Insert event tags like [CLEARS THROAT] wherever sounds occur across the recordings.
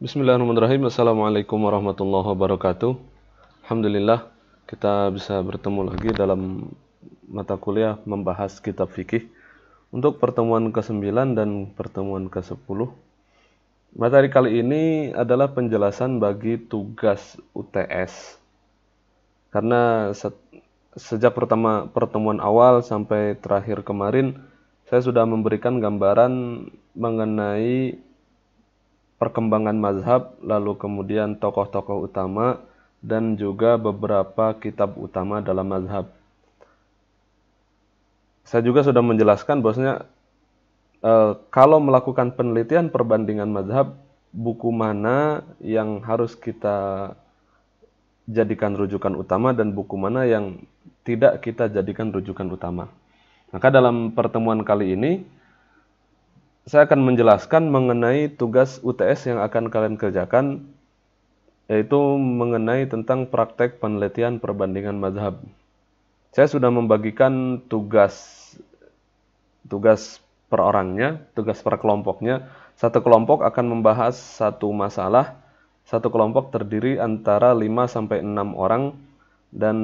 Bismillahirrahmanirrahim. Assalamualaikum warahmatullahi wabarakatuh. Alhamdulillah kita bisa bertemu lagi dalam mata kuliah membahas kitab fikih untuk pertemuan ke-9 dan pertemuan ke-10. Materi kali ini adalah penjelasan bagi tugas UTS. Karena sejak pertama pertemuan awal sampai terakhir kemarin saya sudah memberikan gambaran mengenai perkembangan mazhab, lalu kemudian tokoh-tokoh utama, dan juga beberapa kitab utama dalam mazhab. Saya juga sudah menjelaskan bahwasanya e, kalau melakukan penelitian perbandingan mazhab, buku mana yang harus kita jadikan rujukan utama dan buku mana yang tidak kita jadikan rujukan utama. Maka dalam pertemuan kali ini, saya akan menjelaskan mengenai tugas UTS yang akan kalian kerjakan yaitu mengenai tentang praktek penelitian perbandingan mazhab. Saya sudah membagikan tugas tugas per orangnya, tugas per kelompoknya. Satu kelompok akan membahas satu masalah. Satu kelompok terdiri antara 5 sampai 6 orang dan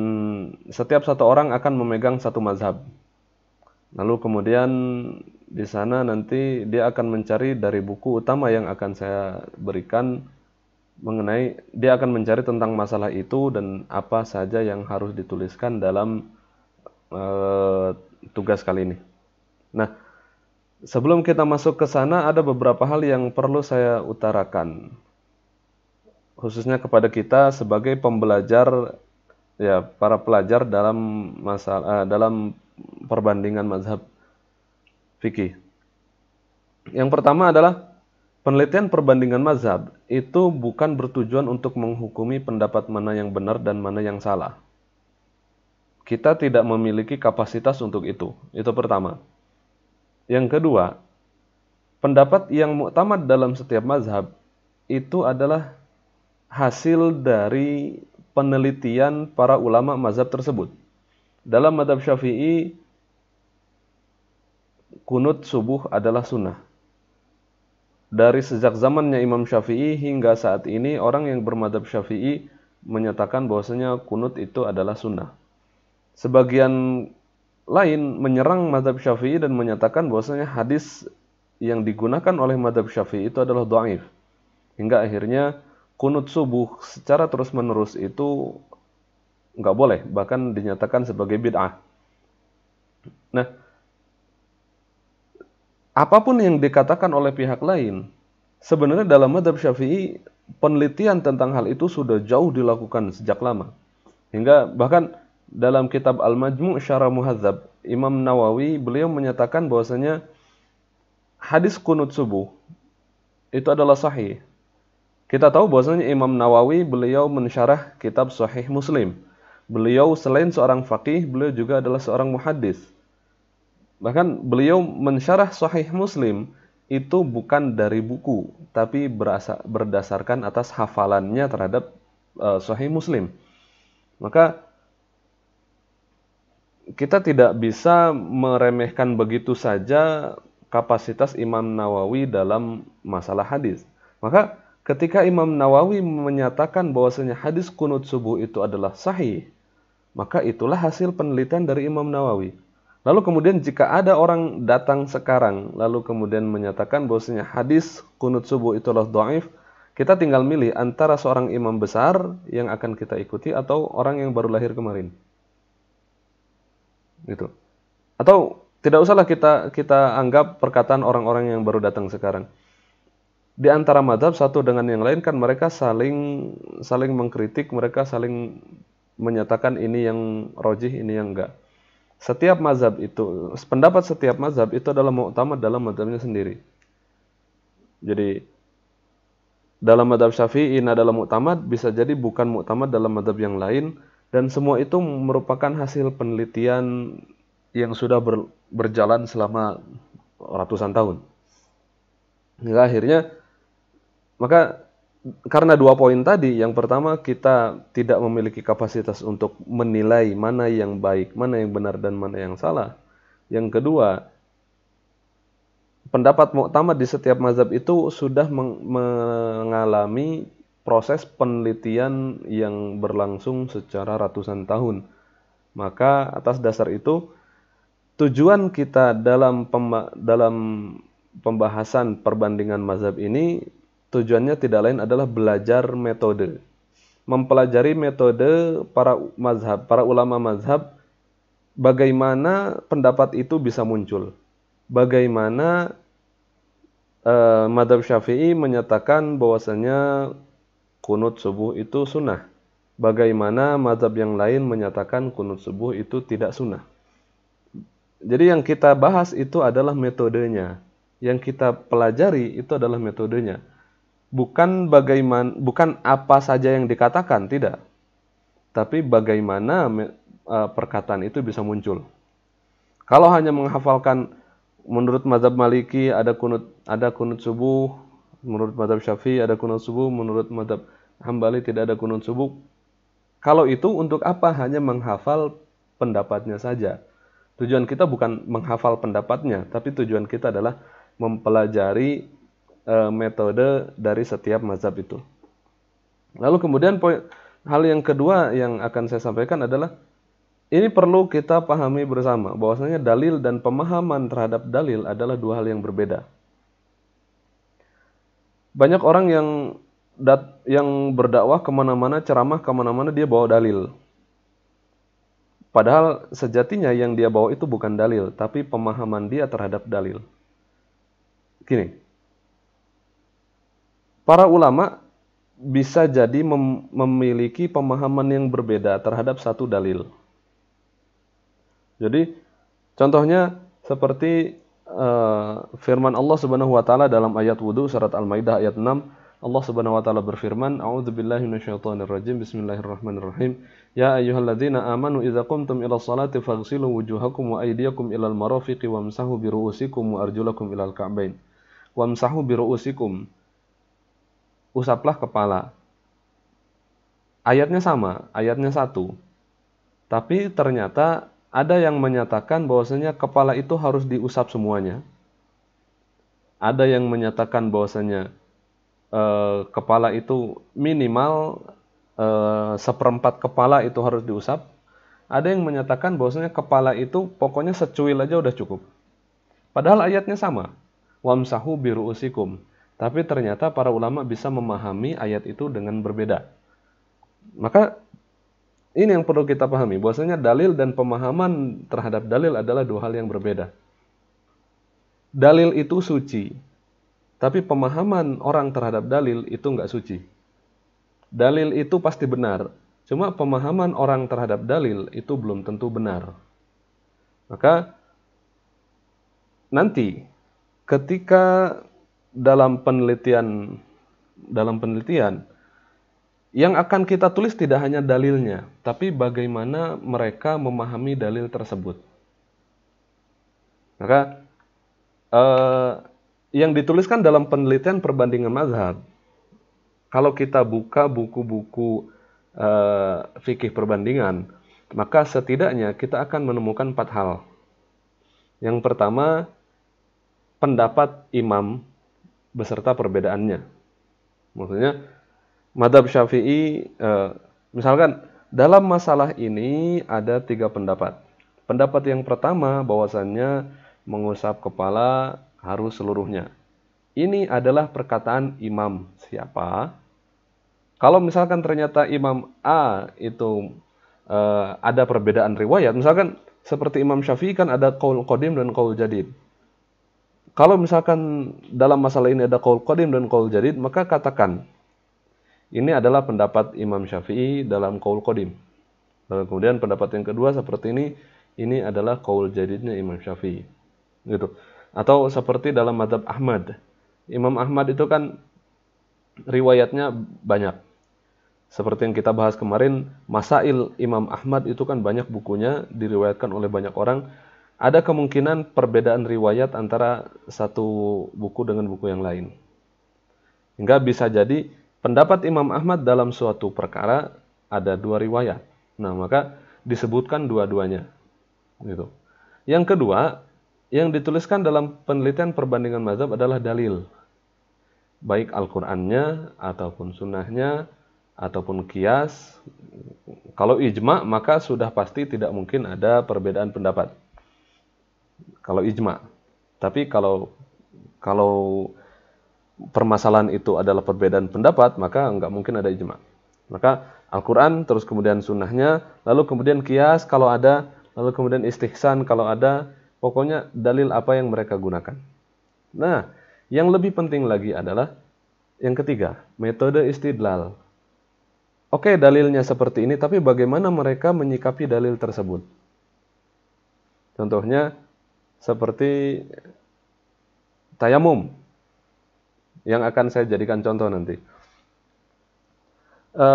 setiap satu orang akan memegang satu mazhab. Lalu kemudian di sana nanti dia akan mencari dari buku utama yang akan saya berikan mengenai dia akan mencari tentang masalah itu dan apa saja yang harus dituliskan dalam e, tugas kali ini. Nah, sebelum kita masuk ke sana ada beberapa hal yang perlu saya utarakan khususnya kepada kita sebagai pembelajar ya para pelajar dalam masalah eh, dalam perbandingan mazhab fikih. Yang pertama adalah penelitian perbandingan mazhab itu bukan bertujuan untuk menghukumi pendapat mana yang benar dan mana yang salah. Kita tidak memiliki kapasitas untuk itu. Itu pertama. Yang kedua, pendapat yang muktamad dalam setiap mazhab itu adalah hasil dari penelitian para ulama mazhab tersebut. Dalam madhab syafi'i, kunut subuh adalah sunnah. Dari sejak zamannya Imam Syafi'i hingga saat ini, orang yang bermadhab syafi'i menyatakan bahwasanya kunut itu adalah sunnah. Sebagian lain menyerang madhab syafi'i dan menyatakan bahwasanya hadis yang digunakan oleh madhab syafi'i itu adalah do'if. Hingga akhirnya kunut subuh secara terus-menerus itu nggak boleh, bahkan dinyatakan sebagai bid'ah. Nah, apapun yang dikatakan oleh pihak lain, sebenarnya dalam madhab syafi'i, penelitian tentang hal itu sudah jauh dilakukan sejak lama. Hingga bahkan dalam kitab Al-Majmu' Syarah Muhadzab, Imam Nawawi beliau menyatakan bahwasanya hadis kunut subuh itu adalah sahih. Kita tahu bahwasanya Imam Nawawi beliau mensyarah kitab Sahih Muslim. Beliau selain seorang faqih, beliau juga adalah seorang muhaddis. Bahkan beliau mensyarah Sahih Muslim itu bukan dari buku, tapi berasa, berdasarkan atas hafalannya terhadap uh, Sahih Muslim. Maka kita tidak bisa meremehkan begitu saja kapasitas Imam Nawawi dalam masalah hadis. Maka ketika Imam Nawawi menyatakan bahwasanya hadis kunut subuh itu adalah sahih, maka itulah hasil penelitian dari Imam Nawawi. Lalu kemudian jika ada orang datang sekarang, lalu kemudian menyatakan bahwasanya hadis kunut subuh itulah do'if, kita tinggal milih antara seorang imam besar yang akan kita ikuti atau orang yang baru lahir kemarin. Gitu. Atau tidak usahlah kita kita anggap perkataan orang-orang yang baru datang sekarang. Di antara madhab satu dengan yang lain kan mereka saling saling mengkritik, mereka saling menyatakan ini yang rojih, ini yang enggak. Setiap mazhab itu, pendapat setiap mazhab itu adalah utama dalam mazhabnya sendiri. Jadi dalam madhab syafi'i nah adalah muktamad, bisa jadi bukan muktamad dalam madhab yang lain, dan semua itu merupakan hasil penelitian yang sudah ber, berjalan selama ratusan tahun. Hingga akhirnya, maka karena dua poin tadi, yang pertama kita tidak memiliki kapasitas untuk menilai mana yang baik, mana yang benar dan mana yang salah. Yang kedua, pendapat muktamad di setiap mazhab itu sudah meng mengalami proses penelitian yang berlangsung secara ratusan tahun. Maka atas dasar itu tujuan kita dalam pemba dalam pembahasan perbandingan mazhab ini tujuannya tidak lain adalah belajar metode. Mempelajari metode para mazhab, para ulama mazhab, bagaimana pendapat itu bisa muncul. Bagaimana uh, madhab syafi'i menyatakan bahwasanya kunut subuh itu sunnah. Bagaimana mazhab yang lain menyatakan kunut subuh itu tidak sunnah. Jadi yang kita bahas itu adalah metodenya. Yang kita pelajari itu adalah metodenya bukan bagaimana bukan apa saja yang dikatakan tidak tapi bagaimana e, perkataan itu bisa muncul kalau hanya menghafalkan menurut mazhab Maliki ada kunut ada kunut subuh menurut mazhab Syafi'i ada kunut subuh menurut mazhab Hambali tidak ada kunut subuh kalau itu untuk apa hanya menghafal pendapatnya saja tujuan kita bukan menghafal pendapatnya tapi tujuan kita adalah mempelajari e, metode dari setiap mazhab itu. Lalu kemudian poin hal yang kedua yang akan saya sampaikan adalah ini perlu kita pahami bersama bahwasanya dalil dan pemahaman terhadap dalil adalah dua hal yang berbeda. Banyak orang yang dat, yang berdakwah kemana-mana, ceramah kemana-mana dia bawa dalil. Padahal sejatinya yang dia bawa itu bukan dalil, tapi pemahaman dia terhadap dalil. Gini, Para ulama bisa jadi mem memiliki pemahaman yang berbeda terhadap satu dalil. Jadi contohnya seperti uh, firman Allah Subhanahu wa taala dalam ayat wudu surat Al-Maidah ayat 6 Allah Subhanahu wa taala berfirman, "A'udzu billahi rajim. Bismillahirrahmanirrahim. Ya ayyuhalladzina amanu idza qumtum ila sholati faghsilu wujuhakum wa aydiyakum ilal marafiqi wamsahu bi ru'usikum wa arjulakum ilal ka'bain. Wamsahu bi ru'usikum usaplah kepala. Ayatnya sama, ayatnya satu. Tapi ternyata ada yang menyatakan bahwasanya kepala itu harus diusap semuanya. Ada yang menyatakan bahwasanya eh, kepala itu minimal eh, seperempat kepala itu harus diusap. Ada yang menyatakan bahwasanya kepala itu pokoknya secuil aja udah cukup. Padahal ayatnya sama. Wamsahu biru usikum tapi ternyata para ulama bisa memahami ayat itu dengan berbeda. Maka ini yang perlu kita pahami, bahwasanya dalil dan pemahaman terhadap dalil adalah dua hal yang berbeda. Dalil itu suci, tapi pemahaman orang terhadap dalil itu nggak suci. Dalil itu pasti benar, cuma pemahaman orang terhadap dalil itu belum tentu benar. Maka nanti ketika dalam penelitian dalam penelitian yang akan kita tulis tidak hanya dalilnya, tapi bagaimana mereka memahami dalil tersebut. Maka eh, yang dituliskan dalam penelitian perbandingan mazhab, kalau kita buka buku-buku eh, fikih perbandingan, maka setidaknya kita akan menemukan empat hal. Yang pertama, pendapat imam beserta perbedaannya. Maksudnya madhab Syafi'i eh, misalkan dalam masalah ini ada tiga pendapat. Pendapat yang pertama bahwasannya mengusap kepala harus seluruhnya. Ini adalah perkataan imam siapa? Kalau misalkan ternyata imam A itu eh, ada perbedaan riwayat, misalkan seperti Imam Syafi'i kan ada kaul qadim dan kaul jadid. Kalau misalkan dalam masalah ini ada kol kodim dan kol jadid, maka katakan ini adalah pendapat Imam Syafi'i dalam kol kodim. Lalu kemudian pendapat yang kedua seperti ini, ini adalah kol jadidnya Imam Syafi'i. Gitu. Atau seperti dalam madhab Ahmad. Imam Ahmad itu kan riwayatnya banyak. Seperti yang kita bahas kemarin, Masail Imam Ahmad itu kan banyak bukunya diriwayatkan oleh banyak orang ada kemungkinan perbedaan riwayat antara satu buku dengan buku yang lain. Hingga bisa jadi pendapat Imam Ahmad dalam suatu perkara ada dua riwayat. Nah, maka disebutkan dua-duanya. Gitu. Yang kedua, yang dituliskan dalam penelitian perbandingan mazhab adalah dalil. Baik Al-Qur'annya ataupun sunnahnya ataupun kias. Kalau ijma maka sudah pasti tidak mungkin ada perbedaan pendapat kalau ijma. Tapi kalau kalau permasalahan itu adalah perbedaan pendapat, maka nggak mungkin ada ijma. Maka Al-Quran, terus kemudian sunnahnya, lalu kemudian kias kalau ada, lalu kemudian istihsan kalau ada, pokoknya dalil apa yang mereka gunakan. Nah, yang lebih penting lagi adalah yang ketiga, metode istidlal. Oke, dalilnya seperti ini, tapi bagaimana mereka menyikapi dalil tersebut? Contohnya, seperti tayamum yang akan saya jadikan contoh nanti. E,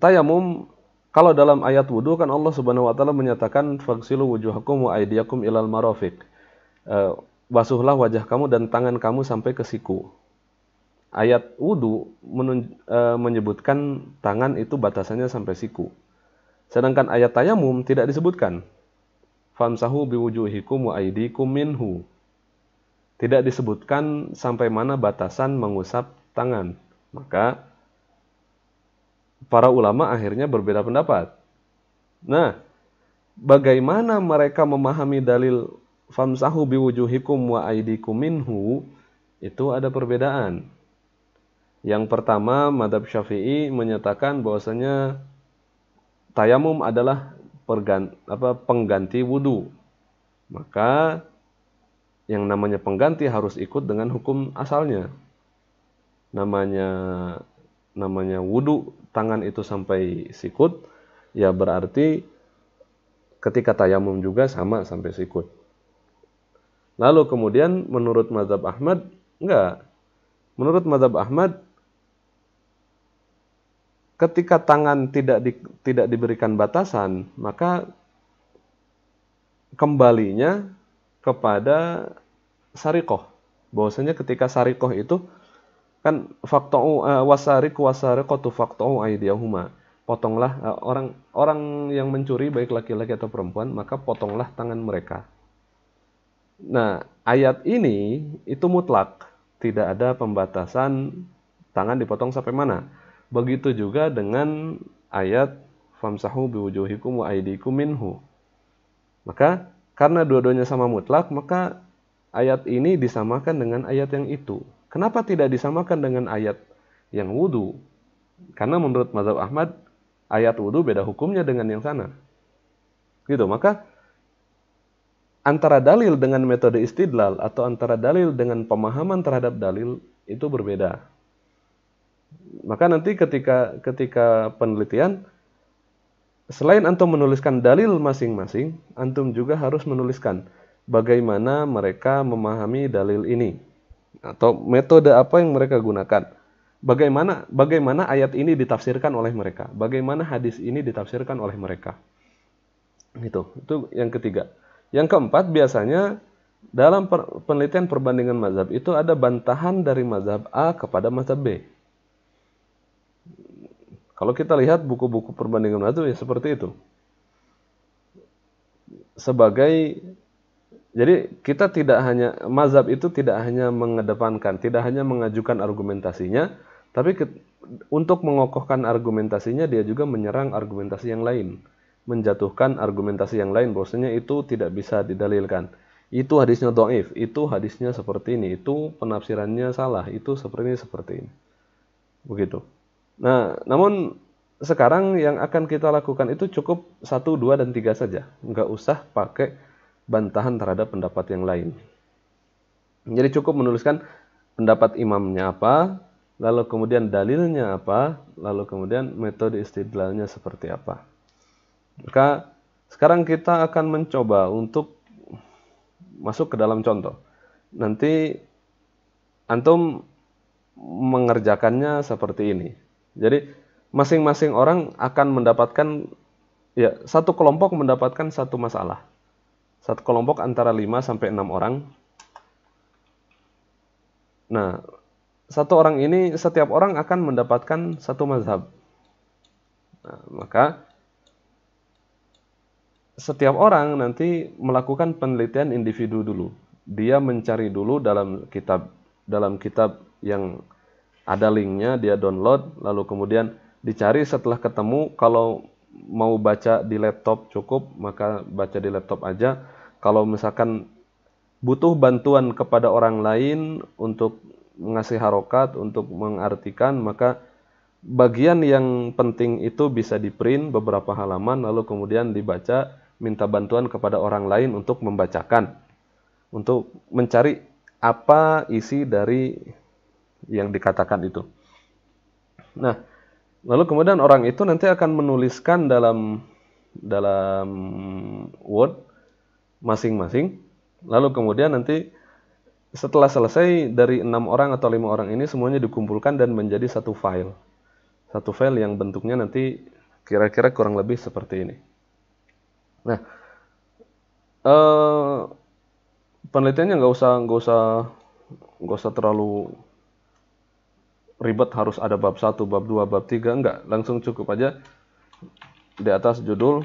tayamum kalau dalam ayat wudhu kan Allah Subhanahu wa taala menyatakan fagsilu wujuhakum wa aydiyakum ilal marafiq. E, basuhlah wajah kamu dan tangan kamu sampai ke siku. Ayat wudhu e, eh, menyebutkan tangan itu batasannya sampai siku. Sedangkan ayat tayamum tidak disebutkan famsahu biwujuhikum wa aidikum minhu. Tidak disebutkan sampai mana batasan mengusap tangan. Maka para ulama akhirnya berbeda pendapat. Nah, bagaimana mereka memahami dalil famsahu biwujuhikum wa aidikum minhu itu ada perbedaan. Yang pertama, madhab syafi'i menyatakan bahwasanya tayamum adalah pergan, apa, pengganti wudhu. Maka yang namanya pengganti harus ikut dengan hukum asalnya. Namanya namanya wudhu tangan itu sampai sikut, ya berarti ketika tayamum juga sama sampai sikut. Lalu kemudian menurut mazhab Ahmad, enggak. Menurut mazhab Ahmad, ketika tangan tidak di, tidak diberikan batasan, maka kembalinya kepada sarikoh. Bahwasanya ketika sarikoh itu kan faktau uh, eh, wasariku wasariqatu faktau aidiyahuma. Potonglah eh, orang orang yang mencuri baik laki-laki atau perempuan, maka potonglah tangan mereka. Nah, ayat ini itu mutlak, tidak ada pembatasan tangan dipotong sampai mana Begitu juga dengan ayat famsahu biwujuhikum wa aydikum minhu. Maka karena dua-duanya sama mutlak, maka ayat ini disamakan dengan ayat yang itu. Kenapa tidak disamakan dengan ayat yang wudhu? Karena menurut Mazhab Ahmad, ayat wudhu beda hukumnya dengan yang sana. Gitu, maka antara dalil dengan metode istidlal atau antara dalil dengan pemahaman terhadap dalil itu berbeda. Maka nanti ketika ketika penelitian selain antum menuliskan dalil masing-masing, antum juga harus menuliskan bagaimana mereka memahami dalil ini atau metode apa yang mereka gunakan. Bagaimana bagaimana ayat ini ditafsirkan oleh mereka? Bagaimana hadis ini ditafsirkan oleh mereka? Gitu. Itu yang ketiga. Yang keempat biasanya dalam penelitian perbandingan mazhab itu ada bantahan dari mazhab A kepada mazhab B. Kalau kita lihat buku-buku perbandingan itu ya seperti itu. Sebagai jadi kita tidak hanya mazhab itu tidak hanya mengedepankan, tidak hanya mengajukan argumentasinya, tapi ke, untuk mengokohkan argumentasinya dia juga menyerang argumentasi yang lain, menjatuhkan argumentasi yang lain bahwasanya itu tidak bisa didalilkan. Itu hadisnya do'if, itu hadisnya seperti ini, itu penafsirannya salah, itu seperti ini seperti ini. Begitu. Nah, namun sekarang yang akan kita lakukan itu cukup satu, dua, dan tiga saja. Nggak usah pakai bantahan terhadap pendapat yang lain. Jadi cukup menuliskan pendapat imamnya apa, lalu kemudian dalilnya apa, lalu kemudian metode istidlalnya seperti apa. Maka sekarang kita akan mencoba untuk masuk ke dalam contoh. Nanti antum mengerjakannya seperti ini. Jadi masing-masing orang akan mendapatkan ya satu kelompok mendapatkan satu masalah. Satu kelompok antara 5 sampai 6 orang. Nah, satu orang ini setiap orang akan mendapatkan satu mazhab. Nah, maka setiap orang nanti melakukan penelitian individu dulu. Dia mencari dulu dalam kitab dalam kitab yang ada linknya dia download lalu kemudian dicari setelah ketemu kalau mau baca di laptop cukup maka baca di laptop aja kalau misalkan butuh bantuan kepada orang lain untuk ngasih harokat untuk mengartikan maka bagian yang penting itu bisa di print beberapa halaman lalu kemudian dibaca minta bantuan kepada orang lain untuk membacakan untuk mencari apa isi dari yang dikatakan itu. Nah, lalu kemudian orang itu nanti akan menuliskan dalam dalam Word masing-masing. Lalu kemudian nanti setelah selesai dari enam orang atau lima orang ini semuanya dikumpulkan dan menjadi satu file. Satu file yang bentuknya nanti kira-kira kurang lebih seperti ini. Nah, eh, penelitiannya nggak usah nggak usah nggak usah terlalu ribet harus ada bab 1, bab 2, bab 3, enggak. Langsung cukup aja di atas judul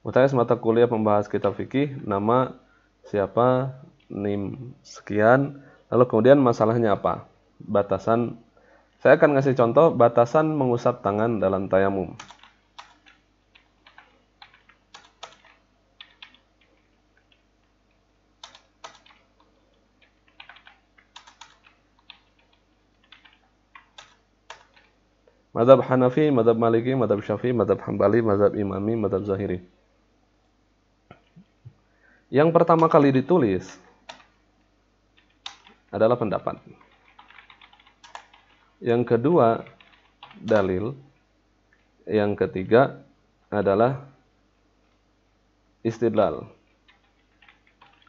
UTS mata kuliah membahas kitab fikih, nama siapa, NIM sekian, lalu kemudian masalahnya apa? Batasan saya akan ngasih contoh batasan mengusap tangan dalam tayamum. Madhab Hanafi, madhab Maliki, madhab Syafi'i, madhab Hambali, madhab Imami, madhab Zahiri. Yang pertama kali ditulis adalah pendapat. Yang kedua, dalil. Yang ketiga adalah istidlal.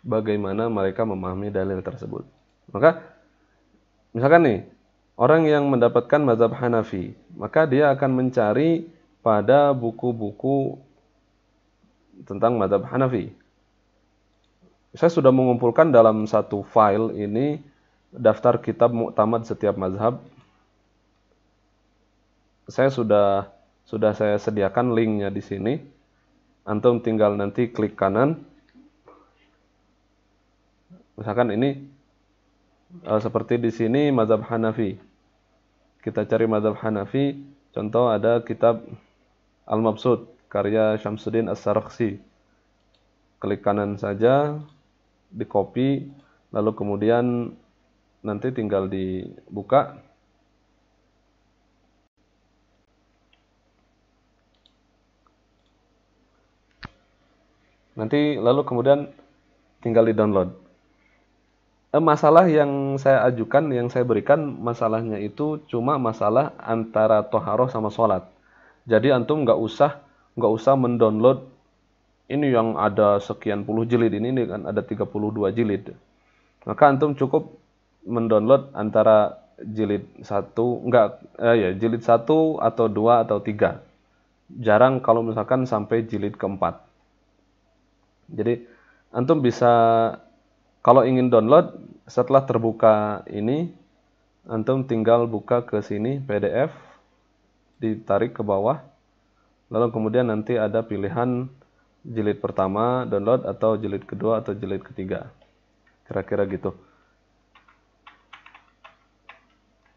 Bagaimana mereka memahami dalil tersebut. Maka, misalkan nih, orang yang mendapatkan mazhab Hanafi, maka dia akan mencari pada buku-buku tentang mazhab Hanafi. Saya sudah mengumpulkan dalam satu file ini daftar kitab muktamad setiap mazhab. Saya sudah sudah saya sediakan linknya di sini. Antum tinggal nanti klik kanan. Misalkan ini eh, seperti di sini mazhab Hanafi kita cari madhab Hanafi, contoh ada kitab Al-Mabsud, karya Syamsuddin As-Sarakhsi. Klik kanan saja, di copy, lalu kemudian nanti tinggal dibuka. Nanti lalu kemudian tinggal di download. Eh, masalah yang saya ajukan, yang saya berikan masalahnya itu cuma masalah antara toharoh sama sholat. Jadi antum nggak usah nggak usah mendownload ini yang ada sekian puluh jilid ini, ini kan ada 32 jilid. Maka antum cukup mendownload antara jilid satu nggak eh, ya jilid satu atau dua atau tiga jarang kalau misalkan sampai jilid keempat jadi antum bisa kalau ingin download, setelah terbuka ini, Antum tinggal buka ke sini PDF, ditarik ke bawah, lalu kemudian nanti ada pilihan jilid pertama, download, atau jilid kedua, atau jilid ketiga. Kira-kira gitu.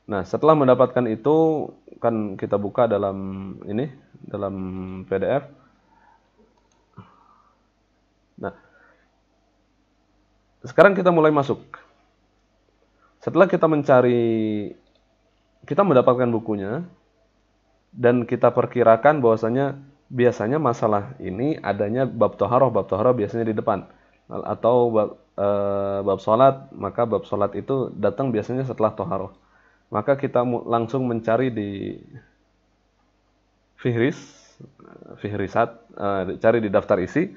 Nah, setelah mendapatkan itu, kan kita buka dalam ini, dalam PDF. Nah, sekarang kita mulai masuk. Setelah kita mencari, kita mendapatkan bukunya, dan kita perkirakan bahwasanya biasanya masalah ini adanya bab toharoh, bab toharoh biasanya di depan. Atau bab, e, bab sholat, maka bab sholat itu datang biasanya setelah toharoh. Maka kita langsung mencari di Fihris, Fihrisat, e, cari di daftar isi,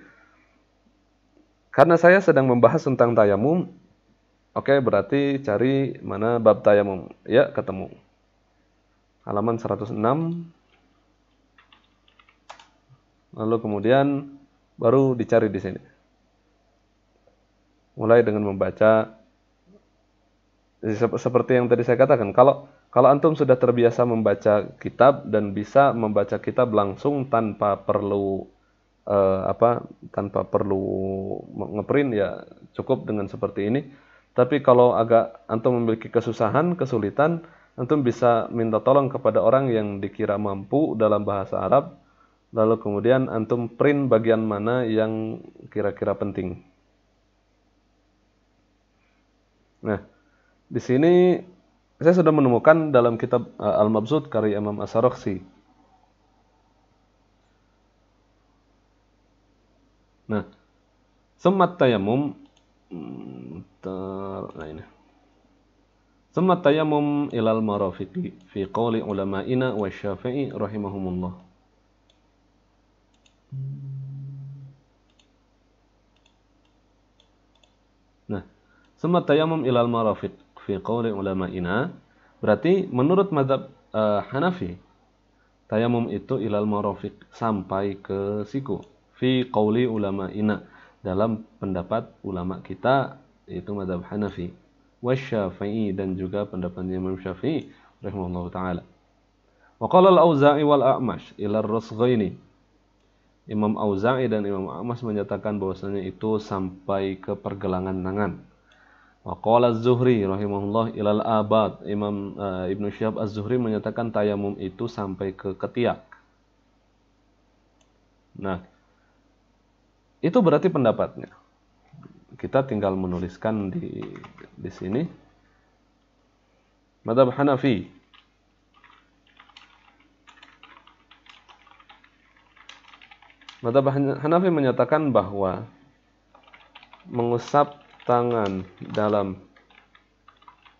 karena saya sedang membahas tentang tayamum, oke okay, berarti cari mana bab tayamum. Ya, ketemu. Halaman 106. Lalu kemudian baru dicari di sini. Mulai dengan membaca seperti yang tadi saya katakan, kalau kalau antum sudah terbiasa membaca kitab dan bisa membaca kitab langsung tanpa perlu uh, apa tanpa perlu ngeprint ya cukup dengan seperti ini. Tapi kalau agak antum memiliki kesusahan, kesulitan, antum bisa minta tolong kepada orang yang dikira mampu dalam bahasa Arab. Lalu kemudian antum print bagian mana yang kira-kira penting. Nah, di sini saya sudah menemukan dalam kitab eh, al mabzud karya Imam as Nah, semat tayamum mm, ter, nah ini. Semat tayamum ilal marafiqi fi qawli ulama'ina wa syafi'i rahimahumullah. Nah, semat tayamum ilal marafiq fi ulama ina berarti menurut mazhab uh, eh, Hanafi tayamum itu ilal marofik sampai ke siku fi ulama ina dalam pendapat ulama kita yaitu mazhab Hanafi syafi'i dan juga pendapatnya Imam Syafi'i rahimahullahu taala. Wa qala al-Auza'i wal A'mash ila ar-Rasghaini. Imam Auza'i dan Imam A'mash menyatakan bahwasanya itu sampai ke pergelangan tangan. Wa qala Az-Zuhri rahimahullah ila al-Abad. Imam uh, Ibnu Syihab Az-Zuhri menyatakan tayamum itu sampai ke ketiak. Nah, itu berarti pendapatnya. Kita tinggal menuliskan di di sini. Madhab Hanafi. Madhab Hanafi menyatakan bahwa mengusap tangan dalam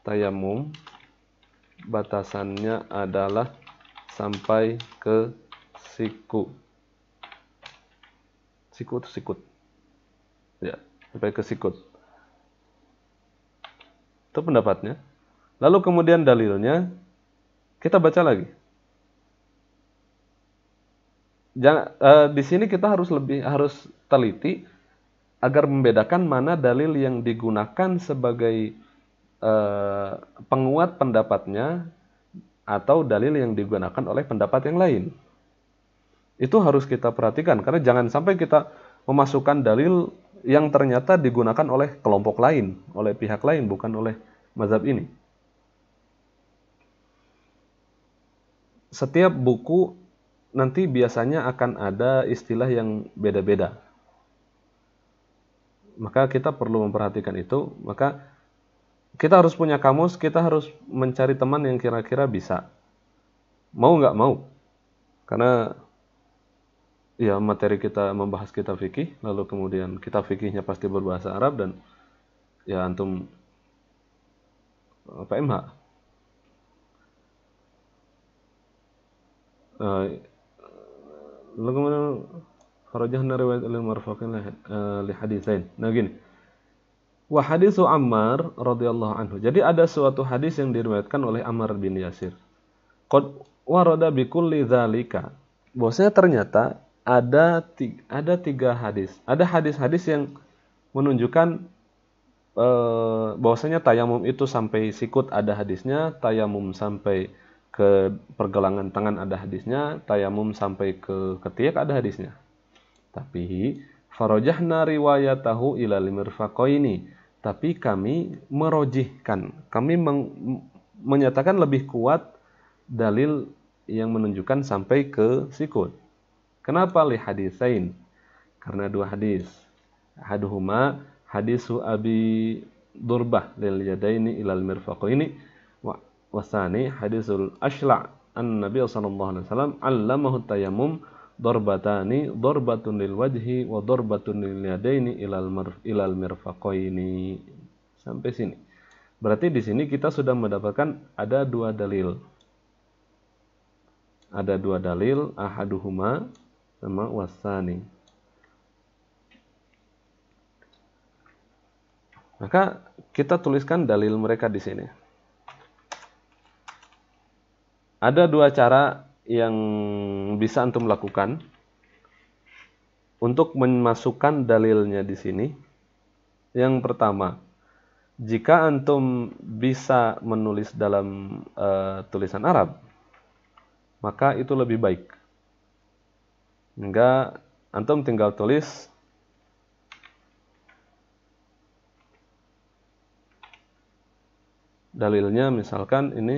tayamum batasannya adalah sampai ke siku sikut sikut ya sampai ke sikut itu pendapatnya lalu kemudian dalilnya kita baca lagi jangan uh, di sini kita harus lebih harus teliti agar membedakan mana dalil yang digunakan sebagai uh, penguat pendapatnya atau dalil yang digunakan oleh pendapat yang lain. Itu harus kita perhatikan karena jangan sampai kita memasukkan dalil yang ternyata digunakan oleh kelompok lain, oleh pihak lain bukan oleh mazhab ini. Setiap buku nanti biasanya akan ada istilah yang beda-beda. Maka kita perlu memperhatikan itu, maka kita harus punya kamus, kita harus mencari teman yang kira-kira bisa. Mau nggak mau? Karena ya materi kita membahas kita fikih lalu kemudian kita fikihnya pasti berbahasa Arab dan ya antum PMH eh, lalu kemudian farajahna riwayat al marfuqin li eh, lain. nah gini wa hadisu Ammar radhiyallahu anhu jadi ada suatu hadis yang diriwayatkan oleh Ammar bin Yasir qad warada kulli dzalika Bosnya ternyata ada tiga, ada tiga hadis. Ada hadis-hadis yang menunjukkan e, bahwasanya tayamum itu sampai sikut ada hadisnya, tayamum sampai ke pergelangan tangan ada hadisnya, tayamum sampai ke ketiak ada hadisnya. Tapi farojahna riwayatahu ila ini, Tapi kami merojihkan, kami meng, menyatakan lebih kuat dalil yang menunjukkan sampai ke sikut. Kenapa li hadisain? Karena dua hadis. Haduhuma hadisu Abi Durbah lil yadaini ilal mirfaqaini wa wasani hadisul ashla' an Nabi sallallahu alaihi wasallam 'allamahu tayammum darbatani darbatun lil wajhi wa darbatun lil yadaini ilal mar ilal mirfaqaini sampai sini. Berarti di sini kita sudah mendapatkan ada dua dalil. Ada dua dalil ahaduhuma sama wasani. Maka kita tuliskan dalil mereka di sini. Ada dua cara yang bisa antum lakukan untuk memasukkan dalilnya di sini. Yang pertama, jika antum bisa menulis dalam uh, tulisan Arab, maka itu lebih baik Enggak, antum tinggal tulis dalilnya misalkan ini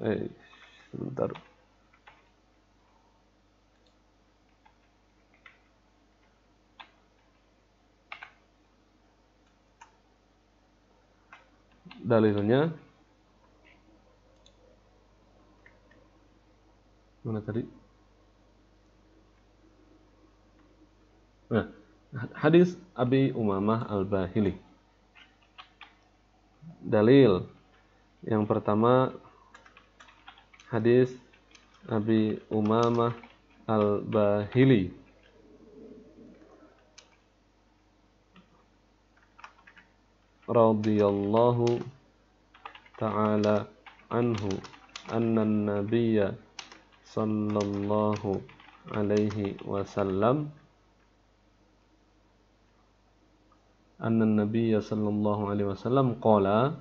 eh sebentar dalilnya mana tadi Nah, hadis Abi Umamah Al-Bahili. Dalil yang pertama hadis Abi Umamah Al-Bahili. radhiyallahu ta'ala anhu anna an-nabiyya sallallahu alaihi wasallam anna nabiyya sallallahu alaihi wasallam qala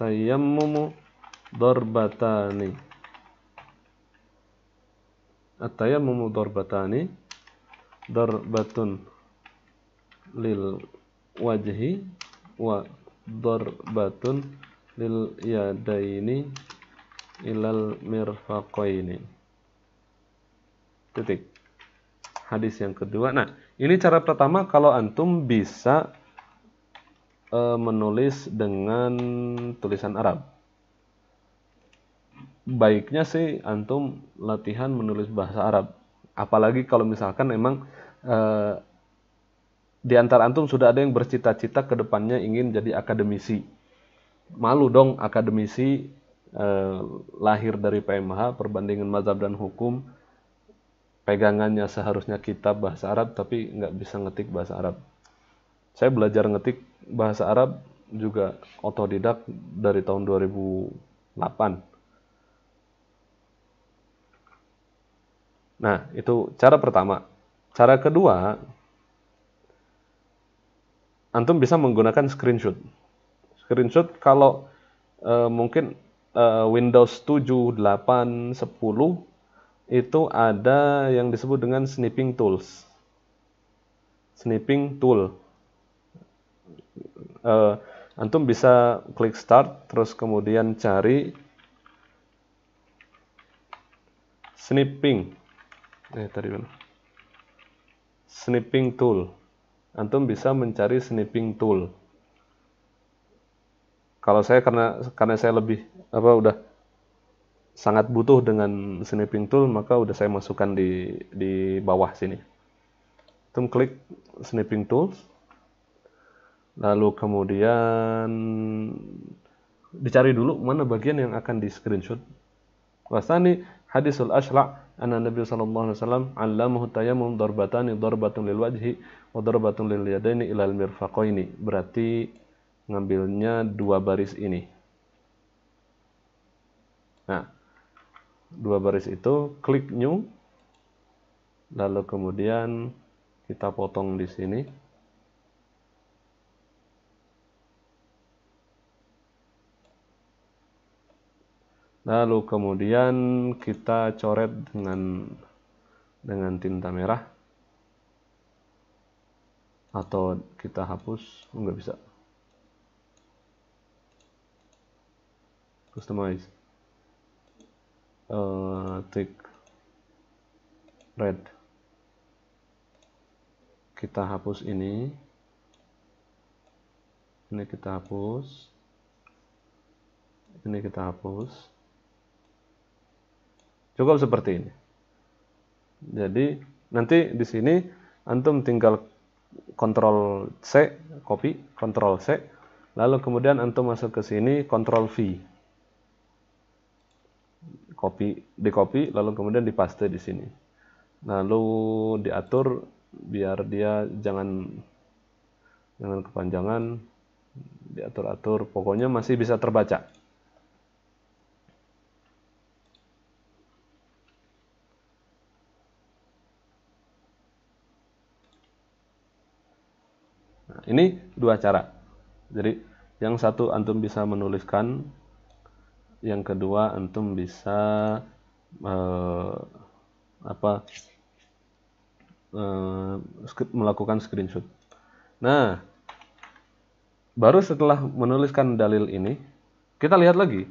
tayammumu darbatani at-tayammumu darbatani darbatun lil wajhi wa darbatun lil yadaini ilal mirfaqaini titik hadis yang kedua. Nah, ini cara pertama kalau antum bisa e, menulis dengan tulisan Arab. Baiknya sih antum latihan menulis bahasa Arab. Apalagi kalau misalkan emang e, di antara antum sudah ada yang bercita-cita ke depannya ingin jadi akademisi. Malu dong akademisi eh, lahir dari PMH, perbandingan mazhab dan hukum pegangannya seharusnya kitab bahasa Arab tapi nggak bisa ngetik bahasa Arab. Saya belajar ngetik bahasa Arab juga otodidak dari tahun 2008. Nah, itu cara pertama. Cara kedua, antum bisa menggunakan screenshot. Screenshot kalau e, mungkin e, Windows 7, 8, 10 itu ada yang disebut dengan snipping tools. Snipping tool. Uh, antum bisa klik start, terus kemudian cari snipping. Eh, tadi mana? Snipping tool. Antum bisa mencari snipping tool. Kalau saya karena karena saya lebih apa udah sangat butuh dengan snipping tool maka udah saya masukkan di di bawah sini Tum klik snipping tools lalu kemudian dicari dulu mana bagian yang akan di screenshot wasani hadisul ashla anna nabi sallallahu alaihi wasallam allamahu tayammum darbatani darbatun lil wajhi wa darbatun lil yadaini ila al mirfaqaini berarti ngambilnya dua baris ini nah dua baris itu, klik new, lalu kemudian kita potong di sini. Lalu kemudian kita coret dengan dengan tinta merah atau kita hapus nggak bisa customize uh, tick red kita hapus ini ini kita hapus ini kita hapus cukup seperti ini jadi nanti di sini antum tinggal kontrol C copy kontrol C lalu kemudian antum masuk ke sini kontrol V copy di copy lalu kemudian dipaste di sini lalu diatur biar dia jangan jangan kepanjangan diatur-atur pokoknya masih bisa terbaca nah, ini dua cara jadi yang satu antum bisa menuliskan yang kedua antum bisa uh, apa uh, melakukan screenshot nah baru setelah menuliskan dalil ini kita lihat lagi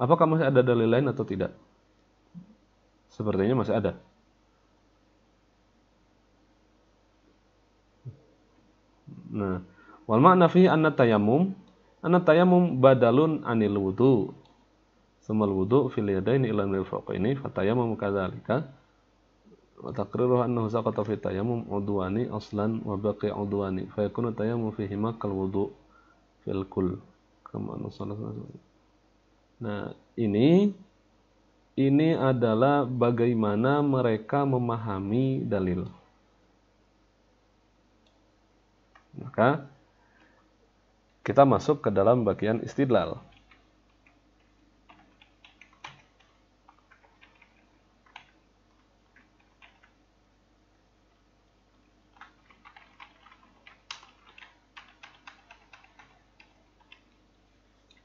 apakah masih ada dalil lain atau tidak sepertinya masih ada nah wal ma'na fihi anna tayammum Anak tayamum badalun anil wudu. Semal wudu fil yadaini ila minil ini fatayamum kadzalika. Wa taqriru annahu saqata fi tayamum udwani aslan wa baqi udwani fa yakunu tayamum fihi kal wudu fil kul. Kama Nah, ini ini adalah bagaimana mereka memahami dalil. Maka kita masuk ke dalam bagian istidlal.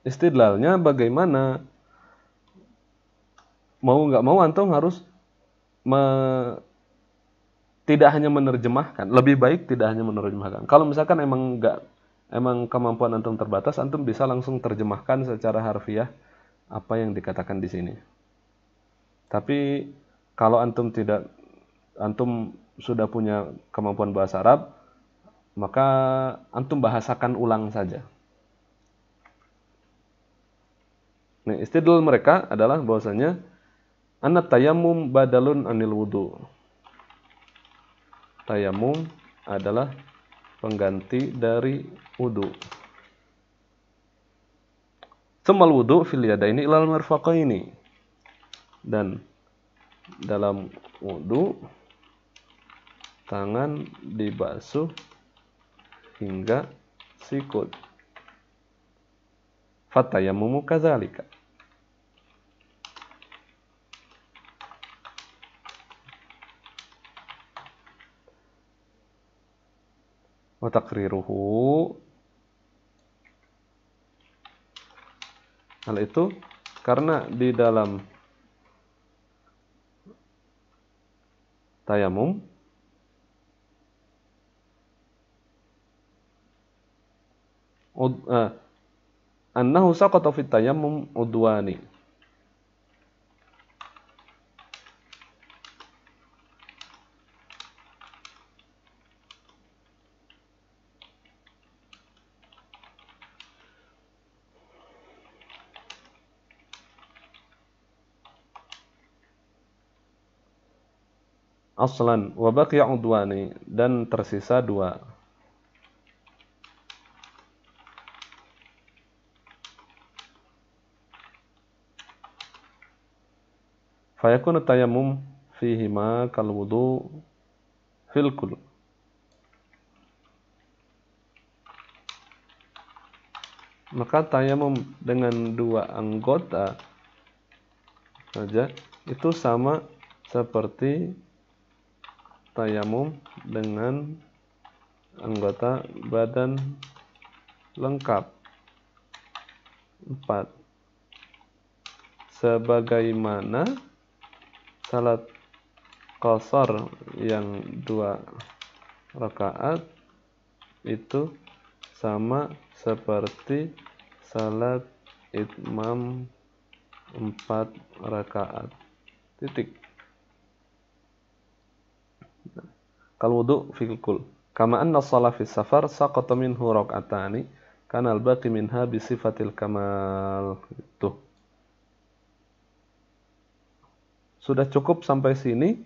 istidlalnya bagaimana mau nggak mau antum harus me, tidak hanya menerjemahkan lebih baik tidak hanya menerjemahkan kalau misalkan emang nggak emang kemampuan antum terbatas, antum bisa langsung terjemahkan secara harfiah apa yang dikatakan di sini. Tapi kalau antum tidak antum sudah punya kemampuan bahasa Arab, maka antum bahasakan ulang saja. Nah, istidlal mereka adalah bahwasanya anak tayamum badalun anil wudu. Tayamum adalah pengganti dari wudu. Semal wudu fil yadaini ilal ini. Dan dalam wudu tangan dibasuh hingga sikut. Fatayamumu kazalika. وتقريره hal itu karena di dalam tayamum eh, annahu saqata fit tayamum udwani aslan wa baqiya udwani dan tersisa dua fayakun tayammum fihima kal wudu fil kul maka tayamum dengan dua anggota saja itu sama seperti tayamum dengan anggota badan lengkap. 4. Sebagaimana salat kosor yang dua rakaat itu sama seperti salat itmam empat rakaat. Titik. kal wudu fil kul kama anna shalah fi safar saqata minhu rak'atani kana al baqi minha bi sifatil kamal itu sudah cukup sampai sini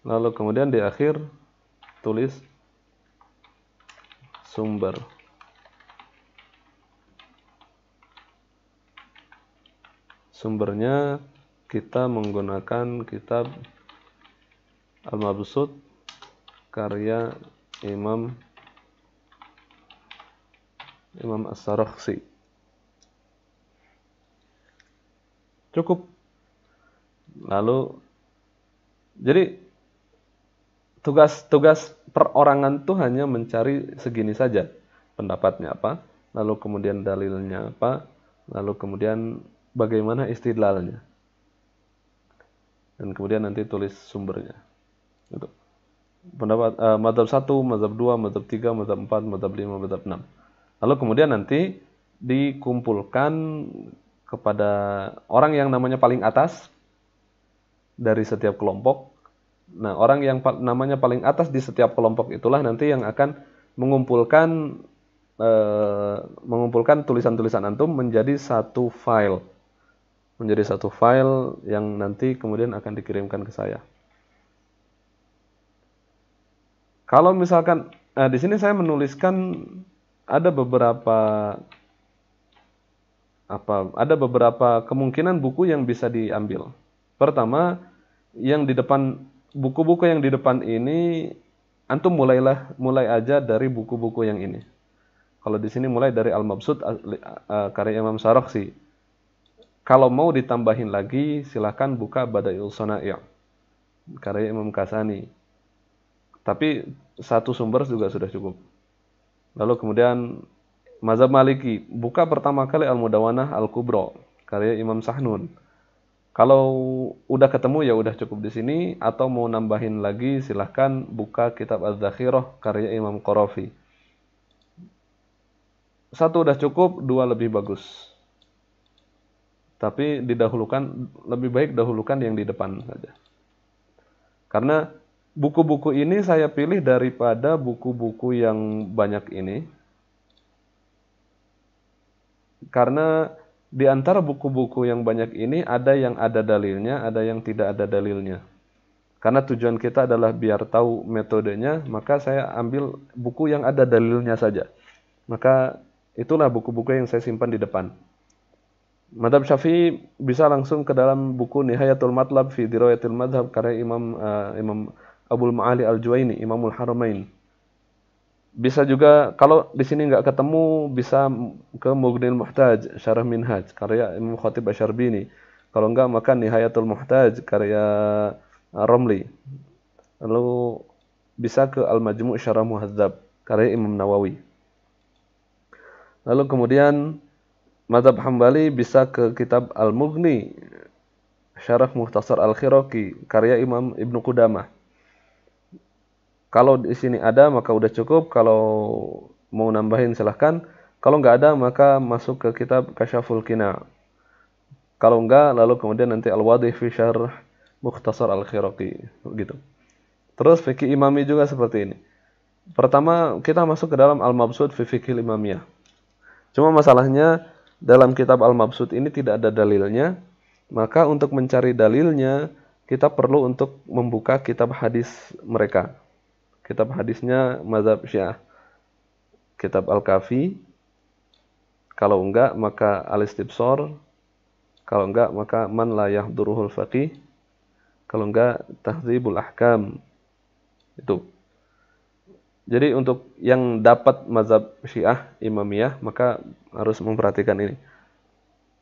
lalu kemudian di akhir tulis sumber sumbernya kita menggunakan kitab al mabsud karya Imam Imam As-Sarakhsi. Cukup. Lalu jadi tugas-tugas perorangan tuh hanya mencari segini saja. Pendapatnya apa, lalu kemudian dalilnya apa, lalu kemudian bagaimana istidlalnya. Dan kemudian nanti tulis sumbernya gitu. pendapat uh, madhab 1, madhab 2, madhab 3, madhab 4, madhab 5, madhab 6 lalu kemudian nanti dikumpulkan kepada orang yang namanya paling atas dari setiap kelompok nah orang yang pa namanya paling atas di setiap kelompok itulah nanti yang akan mengumpulkan Uh, mengumpulkan tulisan-tulisan antum menjadi satu file menjadi satu file yang nanti kemudian akan dikirimkan ke saya Kalau misalkan nah di sini saya menuliskan ada beberapa apa ada beberapa kemungkinan buku yang bisa diambil. Pertama, yang di depan buku-buku yang di depan ini antum mulailah mulai aja dari buku-buku yang ini. Kalau di sini mulai dari Al-Mabsud eh, eh, karya Imam Sarakhsi. Kalau mau ditambahin lagi, silahkan buka badai Badaiul ya karya Imam Kasani. Tapi satu sumber juga sudah cukup. Lalu kemudian Mazhab Maliki buka pertama kali Al-Mudawanah Al-Kubro karya Imam Sahnun. Kalau udah ketemu ya udah cukup di sini atau mau nambahin lagi silahkan buka kitab Az-Zakhirah karya Imam Qorofi. Satu udah cukup, dua lebih bagus. Tapi didahulukan lebih baik dahulukan yang di depan saja. Karena buku-buku ini saya pilih daripada buku-buku yang banyak ini karena di antara buku-buku yang banyak ini ada yang ada dalilnya, ada yang tidak ada dalilnya. Karena tujuan kita adalah biar tahu metodenya, maka saya ambil buku yang ada dalilnya saja. Maka itulah buku-buku yang saya simpan di depan. Madhab Syafi'i bisa langsung ke dalam buku Nihayatul Matlab fi Dirayatil Madhab karya Imam uh, Imam Abul Ma'ali Al-Juwaini, Imamul Haramain. Bisa juga kalau di sini nggak ketemu bisa ke Mughnil Muhtaj, Syarah Minhaj, karya Imam Khatib Asyarbini. Kalau enggak maka Nihayatul Muhtaj, karya Romli. Lalu bisa ke Al-Majmu' Syarah Muhadzab, karya Imam Nawawi. Lalu kemudian Madhab Hambali bisa ke kitab Al-Mughni, Syarah Muhtasar Al-Khiraki, karya Imam Ibnu Qudamah. Kalau di sini ada maka udah cukup. Kalau mau nambahin silahkan. Kalau nggak ada maka masuk ke kitab Kasyaful Kina. Kalau nggak lalu kemudian nanti al wadi fi Syarh Mukhtasar Al-Khiraqi gitu. Terus fikih imami juga seperti ini. Pertama kita masuk ke dalam Al-Mabsud fi fikih imamiyah. Cuma masalahnya dalam kitab Al-Mabsud ini tidak ada dalilnya. Maka untuk mencari dalilnya kita perlu untuk membuka kitab hadis mereka. Kitab hadisnya mazhab Syiah. Kitab Al-Kafi. Kalau enggak maka al istibsor Kalau enggak maka Man la yahduruhul faqih. Kalau enggak Tahzibul Ahkam. Itu. Jadi untuk yang dapat mazhab Syiah Imamiyah maka harus memperhatikan ini.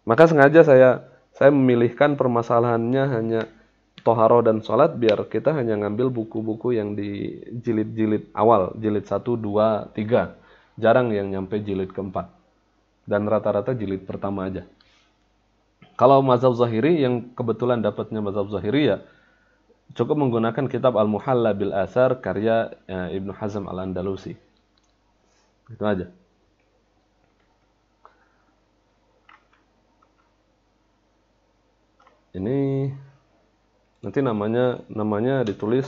Maka sengaja saya saya memilihkan permasalahannya hanya Toharoh dan sholat biar kita hanya ngambil buku-buku yang di jilid-jilid awal, jilid 1, 2, 3. Jarang yang nyampe jilid keempat. Dan rata-rata jilid pertama aja. Kalau mazhab zahiri yang kebetulan dapatnya mazhab zahiri ya cukup menggunakan kitab Al-Muhalla bil Asar karya ya, Ibnu Hazm Al-Andalusi. Itu aja. Ini nanti namanya namanya ditulis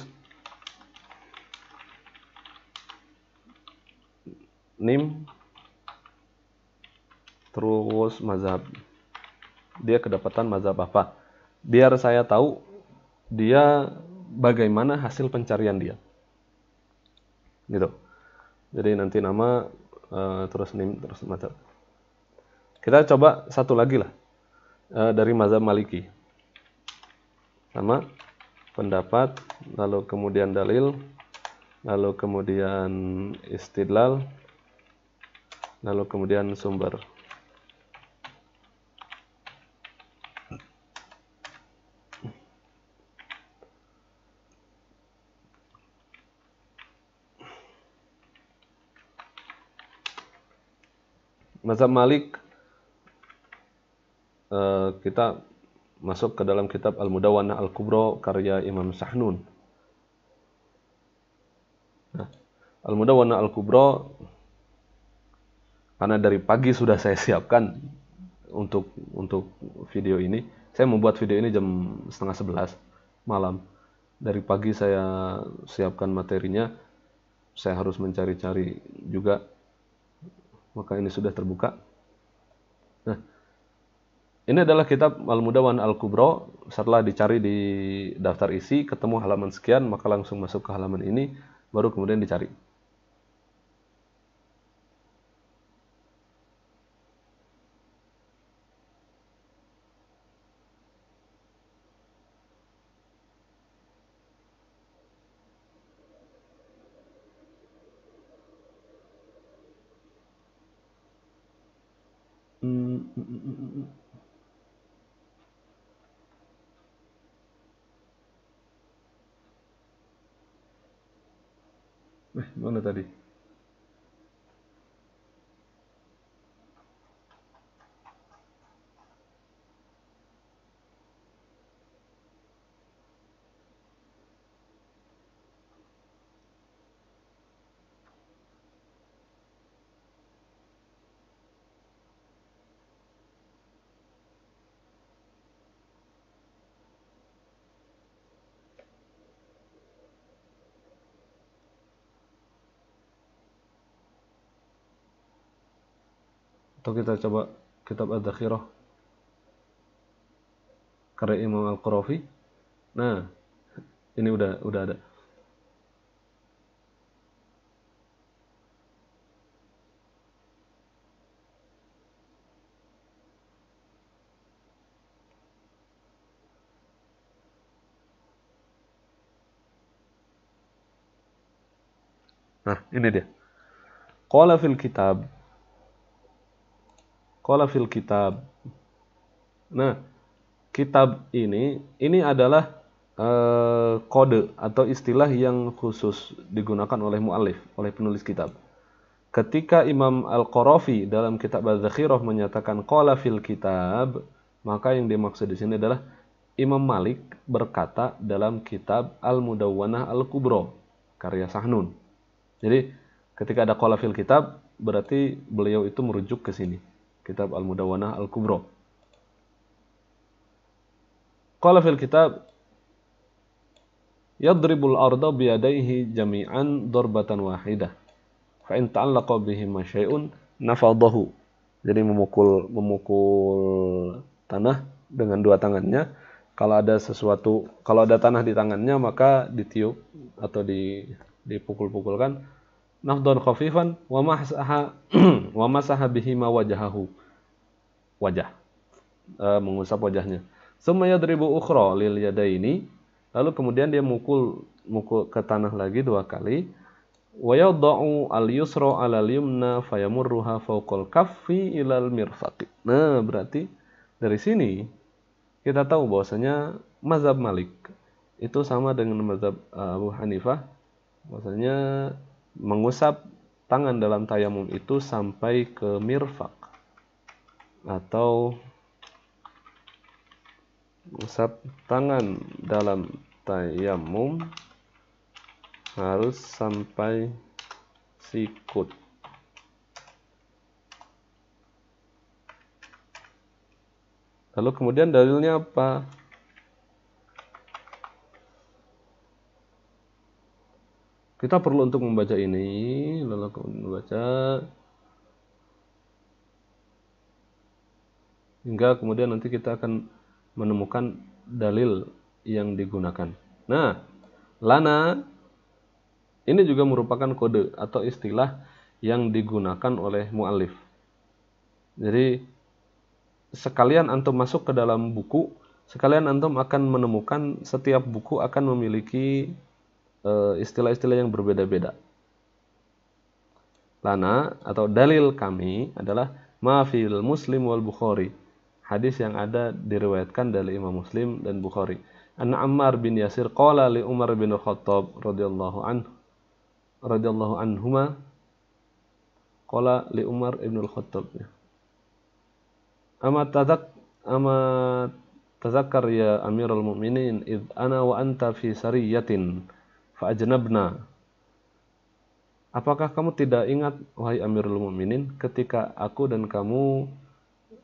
nim terus mazhab dia kedapatan mazhab apa biar saya tahu dia bagaimana hasil pencarian dia gitu jadi nanti nama uh, terus nim terus mazhab kita coba satu lagi lah uh, dari mazhab maliki sama pendapat lalu kemudian dalil lalu kemudian istidlal lalu kemudian sumber Mazhab Malik eh, kita masuk ke dalam kitab al mudawana al kubro karya Imam Sahnun. Nah, al mudawana al kubro karena dari pagi sudah saya siapkan untuk untuk video ini. Saya membuat video ini jam setengah sebelas malam. Dari pagi saya siapkan materinya. Saya harus mencari-cari juga. Maka ini sudah terbuka. Nah, ini adalah kitab Al-Mudawan Al-Kubro. Setelah dicari di daftar isi, ketemu halaman sekian, maka langsung masuk ke halaman ini, baru kemudian dicari. Mm, mm, mm, mm. Eh, mana tadi? atau kita coba kitab al dakhirah karya Imam Al-Qurafi nah ini udah udah ada Nah, ini dia. Qala fil kitab Qala fil kitab. Nah, kitab ini ini adalah uh, kode atau istilah yang khusus digunakan oleh mu'alif, oleh penulis kitab. Ketika Imam Al-Qarafi dalam kitab Al-Zakhirah menyatakan qala fil kitab, maka yang dimaksud di sini adalah Imam Malik berkata dalam kitab Al-Mudawwanah Al-Kubro, karya Sahnun. Jadi, ketika ada qala fil kitab, berarti beliau itu merujuk ke sini kitab Al-Mudawanah Al-Kubro. Qala fil kitab yadribul arda biyadaihi jami'an darbatan wahidah. Fa in ta'allaqa bihi syai'un nafadahu. Jadi memukul memukul tanah dengan dua tangannya. Kalau ada sesuatu, kalau ada tanah di tangannya maka ditiup atau di dipukul-pukulkan nafdon khafifan wa masaha [CLEARS THROAT] wa masaha bihi ma wajahahu wajah e, mengusap wajahnya summa yadribu ukhra lil yadaini lalu kemudian dia mukul mukul ke tanah lagi dua kali wa yadau al yusra ala al yumna fayamurruha fawqal kaffi ila al mirfaqi nah berarti dari sini kita tahu bahwasanya mazhab Malik itu sama dengan mazhab Abu Hanifah bahwasanya mengusap tangan dalam tayamum itu sampai ke mirfak atau usap tangan dalam tayamum harus sampai sikut lalu kemudian dalilnya apa kita perlu untuk membaca ini lalu membaca hingga kemudian nanti kita akan menemukan dalil yang digunakan. Nah, lana ini juga merupakan kode atau istilah yang digunakan oleh mu'alif. Jadi, sekalian antum masuk ke dalam buku, sekalian antum akan menemukan setiap buku akan memiliki Eh, istilah-istilah yang berbeda-beda. Lana atau dalil kami adalah mafil muslim wal bukhari. Hadis yang ada diriwayatkan dari Imam Muslim dan Bukhari. An Ammar bin Yasir qala li Umar bin Khattab radhiyallahu anhu radhiyallahu anhuma qala li Umar ibn al-Khattab. Amat tadak Amat tazakkar ya Amirul Mu'minin id ana wa anta fi sariyatin fa'ajnabna. Apakah kamu tidak ingat, wahai Amirul Mukminin, ketika aku dan kamu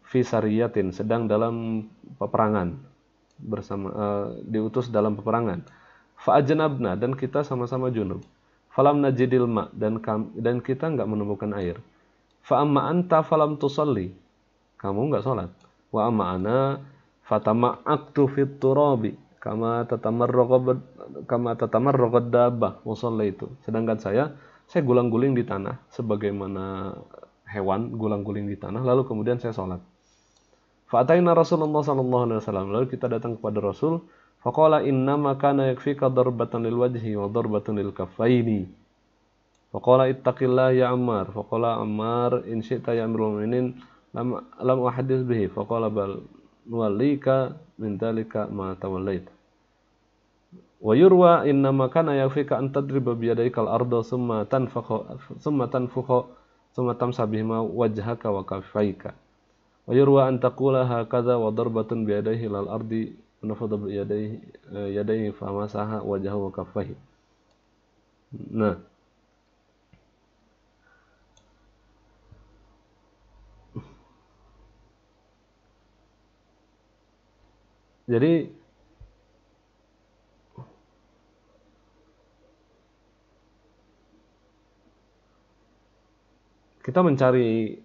fisariyatin sedang dalam peperangan bersama uh, diutus dalam peperangan. Fa'ajnabna dan kita sama-sama junub. Falam najidil ma dan kam, dan kita nggak menemukan air. Fa'amma anta falam tusalli. Kamu nggak sholat. Wa amma ana fatama'aktu fit turabi kama tatamarraqab kama tatamarraqad dabbah itu. Sedangkan saya saya gulang-guling di tanah sebagaimana hewan gulang-guling di tanah lalu kemudian saya sholat. Fa'ataina Rasulullah sallallahu alaihi wasallam lalu kita datang kepada Rasul faqala innama kana yakfika darbatan lil wajhi wa darbatan lil kaffaini. Faqala ittaqillah ya Ammar. Faqala Ammar in syi'ta ya amrul mu'minin lam lam uhaddits bihi. Faqala bal nuwallika min dalika ma tawallait wa yurwa innama kana yakfika an tadriba bi yadayka al semua thumma tanfakha thumma tanfukha thumma tamsa bihima wajhaka wa kaffayka wa yurwa an taqula hakadha wa darbatun bi yadayhi lal ardi nafadha bi yadayhi yadayhi famasaha wajhahu wa kaffayhi nah jadi kita mencari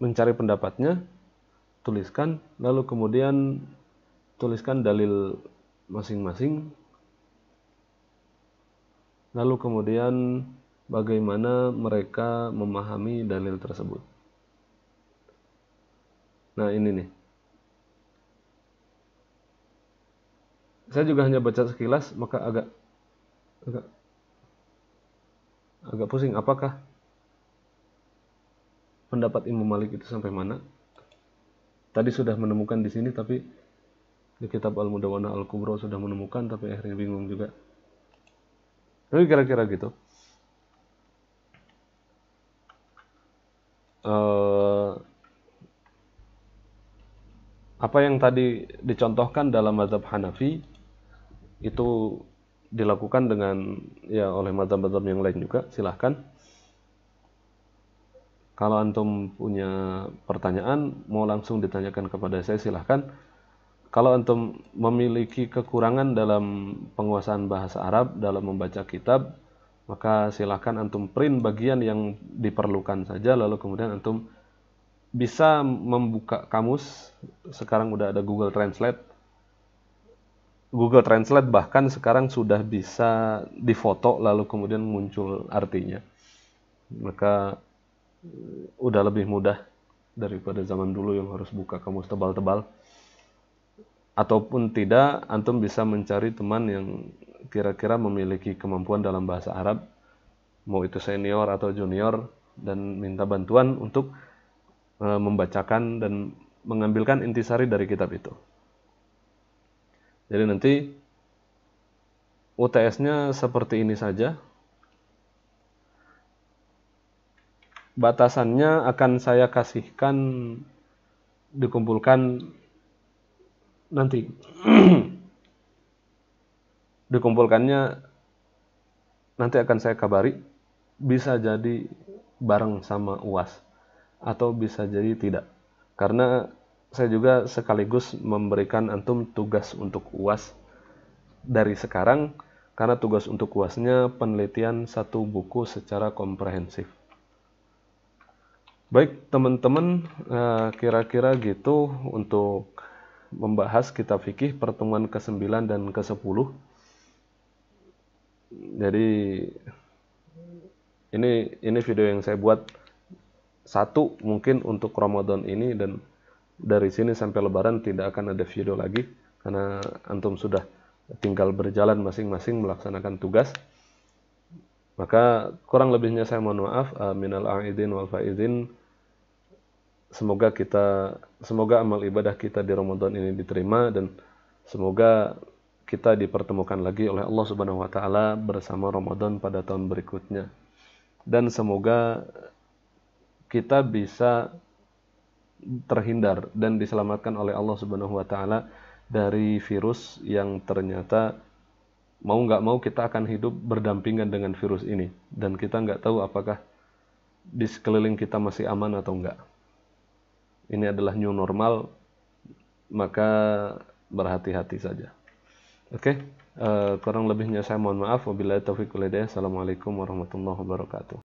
mencari pendapatnya tuliskan lalu kemudian tuliskan dalil masing-masing lalu kemudian bagaimana mereka memahami dalil tersebut. Nah, ini nih. saya juga hanya baca sekilas maka agak agak agak pusing apakah pendapat Imam Malik itu sampai mana tadi sudah menemukan di sini tapi di kitab Al Mudawana Al Kubro sudah menemukan tapi akhirnya bingung juga tapi kira-kira gitu eh, apa yang tadi dicontohkan dalam mazhab Hanafi itu dilakukan dengan ya oleh mazhab-mazhab yang lain juga silahkan kalau antum punya pertanyaan mau langsung ditanyakan kepada saya silahkan kalau antum memiliki kekurangan dalam penguasaan bahasa Arab dalam membaca kitab maka silahkan antum print bagian yang diperlukan saja lalu kemudian antum bisa membuka kamus sekarang udah ada Google Translate Google Translate bahkan sekarang sudah bisa difoto lalu kemudian muncul artinya. Maka eh, udah lebih mudah daripada zaman dulu yang harus buka kamus tebal-tebal. Ataupun tidak, antum bisa mencari teman yang kira-kira memiliki kemampuan dalam bahasa Arab, mau itu senior atau junior, dan minta bantuan untuk eh, membacakan dan mengambilkan intisari dari kitab itu. Jadi nanti UTS-nya seperti ini saja. Batasannya akan saya kasihkan dikumpulkan nanti. [CLEARS THROAT] dikumpulkannya nanti akan saya kabari bisa jadi bareng sama UAS atau bisa jadi tidak. Karena saya juga sekaligus memberikan antum tugas untuk UAS dari sekarang karena tugas untuk UASnya penelitian satu buku secara komprehensif. Baik, teman-teman, eh, kira-kira gitu untuk membahas kitab fikih pertemuan ke-9 dan ke-10. Jadi ini ini video yang saya buat satu mungkin untuk Ramadan ini dan dari sini sampai lebaran tidak akan ada video lagi karena antum sudah tinggal berjalan masing-masing melaksanakan tugas maka kurang lebihnya saya mohon maaf eh, minal aidin wal faizin semoga kita semoga amal ibadah kita di Ramadan ini diterima dan semoga kita dipertemukan lagi oleh Allah Subhanahu wa taala bersama Ramadan pada tahun berikutnya dan semoga kita bisa terhindar dan diselamatkan oleh Allah Subhanahu wa taala dari virus yang ternyata mau nggak mau kita akan hidup berdampingan dengan virus ini dan kita nggak tahu apakah di sekeliling kita masih aman atau enggak. Ini adalah new normal, maka berhati-hati saja. Oke, okay? uh, eh, kurang lebihnya saya mohon maaf. Wabillahi taufiq Assalamualaikum warahmatullahi wabarakatuh.